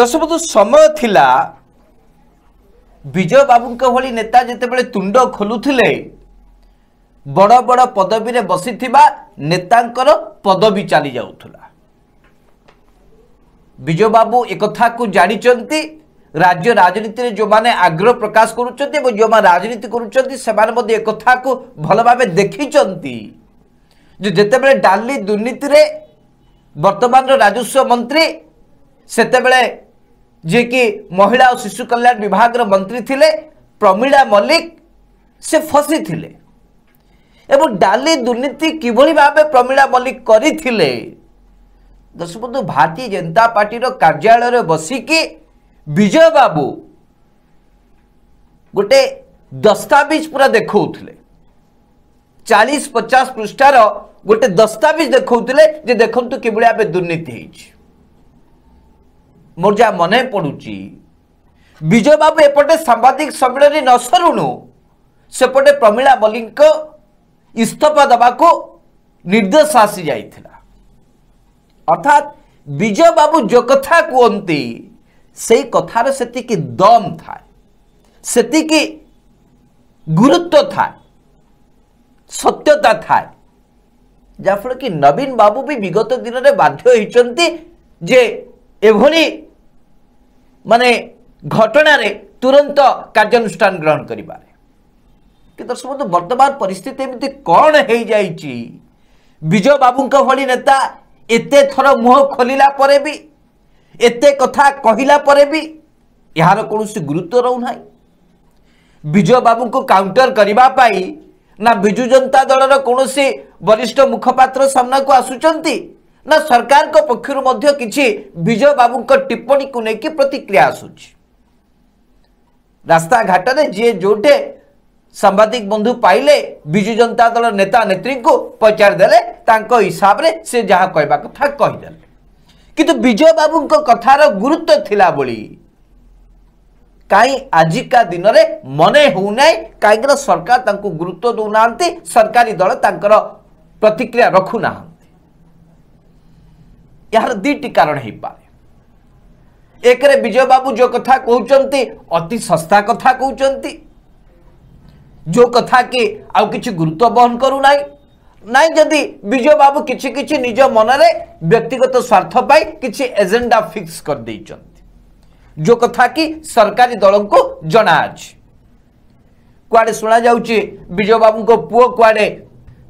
ଦର୍ଶକ ସମୟ ଥିଲା ବିଜୟ ବାବୁଙ୍କ ଭଳି ନେତା ଯେତେବେଳେ ତୁଣ୍ଡ ଖୋଲୁଥିଲେ ବଡ଼ ବଡ଼ ପଦବୀରେ ବସିଥିବା ନେତାଙ୍କର ପଦବୀ ଚାଲିଯାଉଥିଲା ବିଜୟ ବାବୁ ଏକଥାକୁ ଜାଣିଛନ୍ତି ରାଜ୍ୟ ରାଜନୀତିରେ ଯେଉଁମାନେ ଆଗ୍ରହ ପ୍ରକାଶ କରୁଛନ୍ତି ଏବଂ ଯେଉଁମାନେ ରାଜନୀତି କରୁଛନ୍ତି ସେମାନେ ମଧ୍ୟ ଏକଥାକୁ ଭଲ ଭାବେ ଦେଖିଛନ୍ତି ଯେ ଯେତେବେଳେ ଡାଲି ଦୁର୍ନୀତିରେ ବର୍ତ୍ତମାନର ରାଜସ୍ୱ ମନ୍ତ୍ରୀ ସେତେବେଳେ ଯିଏକି ମହିଳା ଓ ଶିଶୁ କଲ୍ୟାଣ ବିଭାଗର ମନ୍ତ୍ରୀ ଥିଲେ ପ୍ରମିଳା ମଲ୍ଲିକ ସେ ଫସିଥିଲେ ଏବଂ ଡାଲି ଦୁର୍ନୀତି କିଭଳି ଭାବେ ପ୍ରମିଳା ମଲ୍ଲିକ କରିଥିଲେ ଦଶବନ୍ଧୁ ଭାରତୀୟ ଜନତା ପାର୍ଟିର କାର୍ଯ୍ୟାଳୟରେ ବସିକି ବିଜୟ ବାବୁ ଗୋଟେ ଦସ୍ତାବିଜ ପୁରା ଦେଖାଉଥିଲେ ଚାଳିଶ ପଚାଶ ପୃଷ୍ଠାର ଗୋଟେ ଦସ୍ତାବିଜ ଦେଖାଉଥିଲେ ଯେ ଦେଖନ୍ତୁ କିଭଳି ଭାବେ ଦୁର୍ନୀତି ହେଇଛି ମୋର ଯାହା ମନେ ପଡ଼ୁଛି ବିଜୟ ବାବୁ ଏପଟେ ସାମ୍ବାଦିକ ସମ୍ମିଳନୀ ନ ସରୁଣୁ ସେପଟେ ପ୍ରମିଳା ମଲ୍ଲିକଙ୍କ ଇସ୍ତଫା ଦେବାକୁ ନିର୍ଦ୍ଦେଶ ଆସିଯାଇଥିଲା ଅର୍ଥାତ୍ ବିଜୟ ବାବୁ ଯେଉଁ କଥା କୁହନ୍ତି ସେଇ କଥାର ସେତିକି ଦମ୍ ଥାଏ ସେତିକି ଗୁରୁତ୍ୱ ଥାଏ ସତ୍ୟତା ଥାଏ ଯାହାଫଳରେ କି ନବୀନ ବାବୁ ବି ବିଗତ ଦିନରେ ବାଧ୍ୟ ହୋଇଛନ୍ତି ଯେ ଏଭଳି ମାନେ ଘଟଣାରେ ତୁରନ୍ତ କାର୍ଯ୍ୟାନୁଷ୍ଠାନ ଗ୍ରହଣ କରିବାରେ କିନ୍ତୁ ଦର୍ଶକ ବନ୍ଧୁ ବର୍ତ୍ତମାନ ପରିସ୍ଥିତି ଏମିତି କ'ଣ ହେଇଯାଇଛି ବିଜୟ ବାବୁଙ୍କ ଭଳି ନେତା ଏତେ ଥର ମୁହଁ ଖୋଲିଲା ପରେ ବି ଏତେ କଥା କହିଲା ପରେ ବି ଏହାର କୌଣସି ଗୁରୁତ୍ୱ ରହୁନାହିଁ ବିଜୟ ବାବୁଙ୍କୁ କାଉଣ୍ଟର କରିବା ପାଇଁ ନା ବିଜୁ ଜନତା ଦଳର କୌଣସି ବରିଷ୍ଠ ମୁଖପାତ୍ର ସାମ୍ନାକୁ ଆସୁଛନ୍ତି ନା ସରକାରଙ୍କ ପକ୍ଷରୁ ମଧ୍ୟ କିଛି ବିଜୟ ବାବୁଙ୍କ ଟିପ୍ପଣୀକୁ ନେଇକି ପ୍ରତିକ୍ରିୟା ଆସୁଛି ରାସ୍ତାଘାଟରେ ଯିଏ ଯେଉଁଠି ସାମ୍ବାଦିକ ବନ୍ଧୁ ପାଇଲେ ବିଜୁ ଜନତା ଦଳ ନେତା ନେତ୍ରୀଙ୍କୁ ପଚାରିଦେଲେ ତାଙ୍କ ହିସାବରେ ସେ ଯାହା କହିବା କଥା କହିଦେଲେ କିନ୍ତୁ ବିଜୟ ବାବୁଙ୍କ କଥାର ଗୁରୁତ୍ୱ ଥିଲା ବୋଲି କାହିଁ ଆଜିକା ଦିନରେ ମନେ ହେଉନାହିଁ କାହିଁକିନା ସରକାର ତାଙ୍କୁ ଗୁରୁତ୍ୱ ଦେଉନାହାନ୍ତି ସରକାରୀ ଦଳ ତାଙ୍କର ପ୍ରତିକ୍ରିୟା ରଖୁନାହାନ୍ତି यार दीटी कारण हो पाए एक विजय बाबू जो कथा कहते अति सस्ता कथा कहते जो कथा कि आ कि गुरुत्व बहन करूना ना जदि विजय बाबू किसी किसी निज मन व्यक्तिगत स्वार्थपाई किसी एजेंडा फिक्स कर दे जो कथा कि सरकारी दल को जना अच्छे शुणा जाजय बाबू पुओ कड़े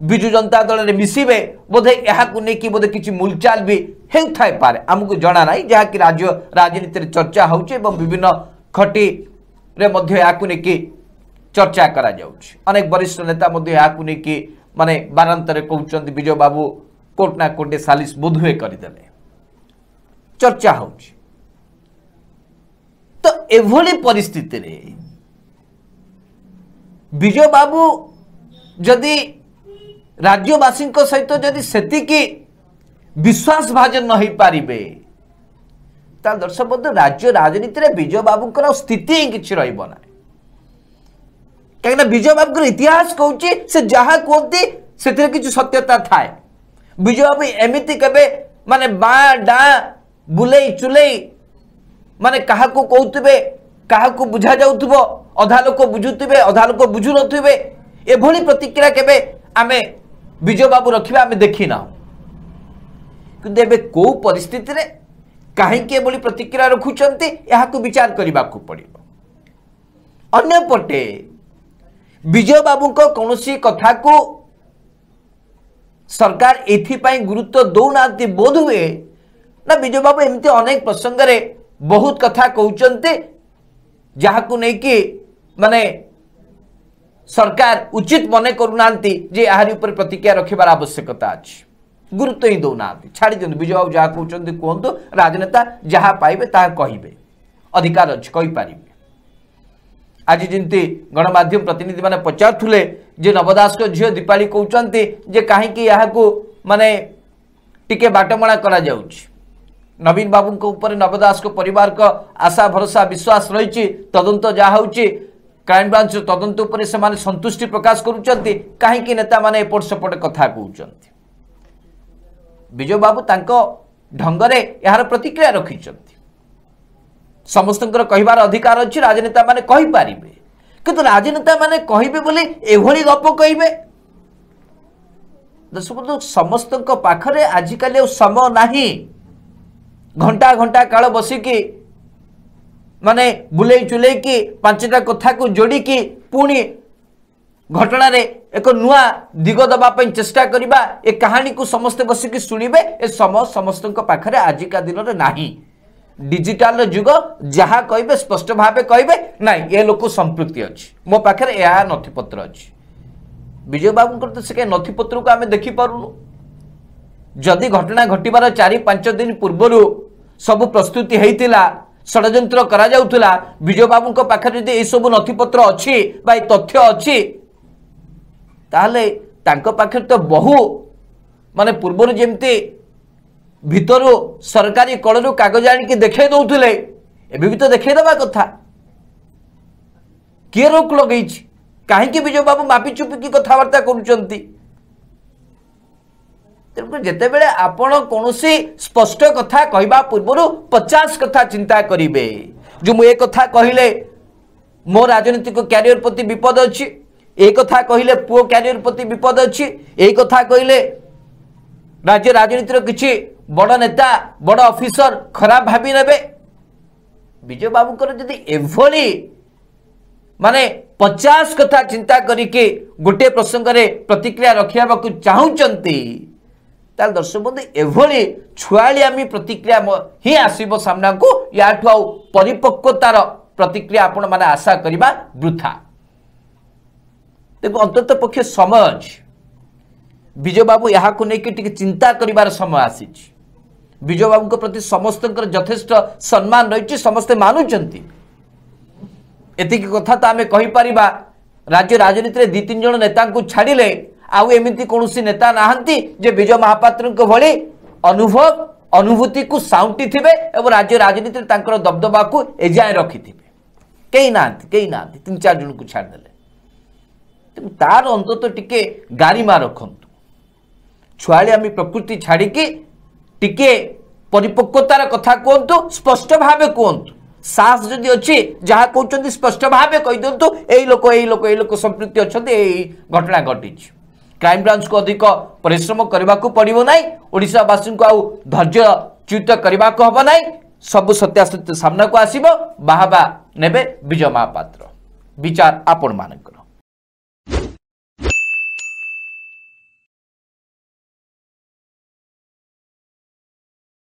ବିଜୁ ଜନତା ଦଳରେ ମିଶିବେ ବୋଧେ ଏହାକୁ ନେଇକି ବୋଧେ କିଛି ମୁଲଚାଲ ବି ହେଉଥାଇପାରେ ଆମକୁ ଜଣା ନାହିଁ ଯାହାକି ରାଜ୍ୟ ରାଜନୀତିରେ ଚର୍ଚ୍ଚା ହେଉଛି ଏବଂ ବିଭିନ୍ନ ଖଟିରେ ମଧ୍ୟ ଏହାକୁ ନେଇକି ଚର୍ଚ୍ଚା କରାଯାଉଛି ଅନେକ ବରିଷ୍ଠ ନେତା ମଧ୍ୟ ଏହାକୁ ନେଇକି ମାନେ ବାରାନ୍ତରେ କହୁଛନ୍ତି ବିଜୟ ବାବୁ କୋର୍ଟ ନା କୋର୍ଟରେ ସାଲିସ ବୋଧହୁଏ କରିଦେଲେ ଚର୍ଚ୍ଚା ହେଉଛି ତ ଏଭଳି ପରିସ୍ଥିତିରେ ବିଜୟ ବାବୁ ଯଦି ରାଜ୍ୟବାସୀଙ୍କ ସହିତ ଯଦି ସେତିକି ବିଶ୍ୱାସଭାଜନ ହୋଇପାରିବେ ତାହେଲେ ଦର୍ଶକ ବନ୍ଧୁ ରାଜ୍ୟ ରାଜନୀତିରେ ବିଜୟ ବାବୁଙ୍କର ସ୍ଥିତି ହିଁ କିଛି ରହିବ ନାହିଁ କାହିଁକିନା ବିଜୟ ବାବୁଙ୍କର ଇତିହାସ କହୁଛି ସେ ଯାହା କୁହନ୍ତି ସେଥିରେ କିଛି ସତ୍ୟତା ଥାଏ ବିଜୟ ବାବୁ ଏମିତି କେବେ ମାନେ ବାଁ ଡାଁ ବୁଲେଇ ଚୁଲେଇ ମାନେ କାହାକୁ କହୁଥିବେ କାହାକୁ ବୁଝାଯାଉଥିବ ଅଧା ଲୋକ ବୁଝୁଥିବେ ଅଧା ଲୋକ ବୁଝୁନଥିବେ ଏଭଳି ପ୍ରତିକ୍ରିୟା କେବେ ଆମେ विजय बाबू रखा आम देखिना कौ परिस्थित रे कहीं प्रतिक्रिया रखुं यह विचार करने को पड़ो अंपटे विजय बाबू को कौन सी कथा को सरकार एपं गुरुत्व दौना बोध हुए ना विजय बाबू एमती अनेक प्रसंगे बहुत कथा कहते जहाँ को लेकिन माने सरकार उचित मन कर प्रतिक्रिया रखार आवश्यकता अच्छे गुरुत्व ही दौना छाड़ दिखते विजय बाबू जहाँ कौन कहतु राजनेता जहाँ पाइबे कहे अधिकार अच्छे कहीपर आज जमी गणमाम प्रतिनिधि मैंने पचारे जे नवदास झी दीपाड़ी कौन कहीं यहाँ मान टे बाटमणा कर नवीन बाबू नवदास परिवार को आशा भरोसा विश्वास रही तदंत जहाँ କ୍ରାଇମ୍ବ୍ରାଞ୍ଚ ତଦନ୍ତ ଉପରେ ସେମାନେ ସନ୍ତୁଷ୍ଟି ପ୍ରକାଶ କରୁଛନ୍ତି କାହିଁକି ନେତାମାନେ ଏପଟ ସେପଟ କଥା କହୁଛନ୍ତି ବିଜୟ ବାବୁ ତାଙ୍କ ଢଙ୍ଗରେ ଏହାର ପ୍ରତିକ୍ରିୟା ରଖିଛନ୍ତି ସମସ୍ତଙ୍କର କହିବାର ଅଧିକାର ଅଛି ରାଜନେତାମାନେ କହିପାରିବେ କିନ୍ତୁ ରାଜନେତାମାନେ କହିବେ ବୋଲି ଏଭଳି ଗପ କହିବେ ଦର୍ଶକ ସମସ୍ତଙ୍କ ପାଖରେ ଆଜିକାଲି ଆଉ ସମୟ ନାହିଁ ଘଣ୍ଟା ଘଣ୍ଟା କାଳ ବସିକି ମାନେ ବୁଲେଇ ଚୁଲେଇକି ପାଞ୍ଚଟା କଥାକୁ ଯୋଡ଼ିକି ପୁଣି ଘଟଣାରେ ଏକ ନୂଆ ଦିଗ ଦେବା ପାଇଁ ଚେଷ୍ଟା କରିବା ଏ କାହାଣୀକୁ ସମସ୍ତେ ବସିକି ଶୁଣିବେ ଏ ସମୟ ସମସ୍ତଙ୍କ ପାଖରେ ଆଜିକା ଦିନରେ ନାହିଁ ଡିଜିଟାଲର ଯୁଗ ଯାହା କହିବେ ସ୍ପଷ୍ଟ ଭାବେ କହିବେ ନାହିଁ ଏ ଲୋକ ସମ୍ପୃକ୍ତି ଅଛି ମୋ ପାଖରେ ଏହା ନଥିପତ୍ର ଅଛି ବିଜୟ ବାବୁଙ୍କର ତ ସେ କାଇଁ ନଥିପତ୍ରକୁ ଆମେ ଦେଖିପାରୁନୁ ଯଦି ଘଟଣା ଘଟିବାର ଚାରି ପାଞ୍ଚ ଦିନ ପୂର୍ବରୁ ସବୁ ପ୍ରସ୍ତୁତି ହେଇଥିଲା ଷଡ଼ଯନ୍ତ୍ର କରାଯାଉଥିଲା ବିଜୟ ବାବୁଙ୍କ ପାଖରେ ଯଦି ଏସବୁ ନଥିପତ୍ର ଅଛି ବା ଏ ତଥ୍ୟ ଅଛି ତାହେଲେ ତାଙ୍କ ପାଖରେ ତ ବହୁ ମାନେ ପୂର୍ବରୁ ଯେମିତି ଭିତରୁ ସରକାରୀ କଳରୁ କାଗଜ ଆଣିକି ଦେଖାଇ ଦେଉଥିଲେ ଏବେ ବି ତ ଦେଖାଇଦେବା କଥା କିଏ ରୋକ ଲଗେଇଛି କାହିଁକି ବିଜୟ ବାବୁ ମାପିଚୁପିକି କଥାବାର୍ତ୍ତା କରୁଛନ୍ତି ତେଣୁକରି ଯେତେବେଳେ ଆପଣ କୌଣସି ସ୍ପଷ୍ଟ କଥା କହିବା ପୂର୍ବରୁ ପଚାଶ କଥା ଚିନ୍ତା କରିବେ ଯେଉଁ ମୁଁ ଏ କଥା କହିଲେ ମୋ ରାଜନୈତିକ କ୍ୟାରିୟର ପ୍ରତି ବିପଦ ଅଛି এই কথা কহিলে পুয় ক্যারিয়র প্রতি বিপদ অছি এই কথা কহিলে রাজ্য রাজনীতির কিছু বড় নেতা বড় অফিসর খারাপ ভাবি নেবে বিজয় বাবুঙ্কর যদি এভাবে মানে পচাশ কথা চিন্তা করিকি গোটিয়ে প্রসঙ্গে প্রতিক্রিয়া রক্ষা চাহুচার ତାହେଲେ ଦର୍ଶକ ବନ୍ଧୁ ଏଭଳି ଛୁଆଳି ଆମି ପ୍ରତିକ୍ରିୟା ହିଁ ଆସିବ ସାମ୍ନାକୁ ୟାଠୁ ଆଉ ପରିପକ୍ୱତାର ପ୍ରତିକ୍ରିୟା ଆପଣମାନେ ଆଶା କରିବା ବୃଥା ଦେଖ ଅନ୍ତତଃ ପକ୍ଷେ ସମୟ ଅଛି ବିଜୟବାବୁ ଏହାକୁ ନେଇକି ଟିକେ ଚିନ୍ତା କରିବାର ସମୟ ଆସିଛି ବିଜୟବାବୁଙ୍କ ପ୍ରତି ସମସ୍ତଙ୍କର ଯଥେଷ୍ଟ ସମ୍ମାନ ରହିଛି ସମସ୍ତେ ମାନୁଛନ୍ତି ଏତିକି କଥା ତ ଆମେ କହିପାରିବା ରାଜ୍ୟ ରାଜନୀତିରେ ଦୁଇ ତିନି ଜଣ ନେତାଙ୍କୁ ଛାଡ଼ିଲେ ଆଉ ଏମିତି କୌଣସି ନେତା ନାହାନ୍ତି ଯେ ବିଜୟ ମହାପାତ୍ରଙ୍କ ଭଳି ଅନୁଭବ ଅନୁଭୂତିକୁ ସାଉଁଟିଥିବେ ଏବଂ ରାଜ୍ୟ ରାଜନୀତିରେ ତାଙ୍କର ଦବଦବାକୁ ଏଯାଏଁ ରଖିଥିବେ କେହି ନାହାନ୍ତି କେହି ନାହାନ୍ତି ତିନି ଚାରି ଜଣଙ୍କୁ ଛାଡ଼ିଦେଲେ ତେଣୁ ତାର ଅନ୍ତତଃ ଟିକେ ଗାରିମା ରଖନ୍ତୁ ଛୁଆଳି ଆମେ ପ୍ରକୃତି ଛାଡ଼ିକି ଟିକେ ପରିପକ୍ୱତାର କଥା କୁହନ୍ତୁ ସ୍ପଷ୍ଟ ଭାବେ କୁହନ୍ତୁ ସାହସ ଯଦି ଅଛି ଯାହା କହୁଛନ୍ତି ସ୍ପଷ୍ଟ ଭାବେ କହିଦିଅନ୍ତୁ ଏଇ ଲୋକ ଏଇ ଲୋକ ଏଇ ଲୋକ ସମ୍ପୃକ୍ତି ଅଛନ୍ତି ଏଇ ଘଟଣା ଘଟିଛି କ୍ରାଇମବ୍ରାଞ୍ଚକୁ ଅଧିକ ପରିଶ୍ରମ କରିବାକୁ ପଡ଼ିବ ନାହିଁ ଓଡ଼ିଶାବାସୀଙ୍କୁ ଆଉ ଧୈର୍ଯ୍ୟ ଚ୍ୟୁତ କରିବାକୁ ହେବ ନାହିଁ ସବୁ ସତ୍ୟାସତ୍ୟ ସାମ୍ନାକୁ ଆସିବ ବାହାବା ନେବେ ବିଜୟ ମହାପାତ୍ର ବିଚାର ଆପଣମାନଙ୍କର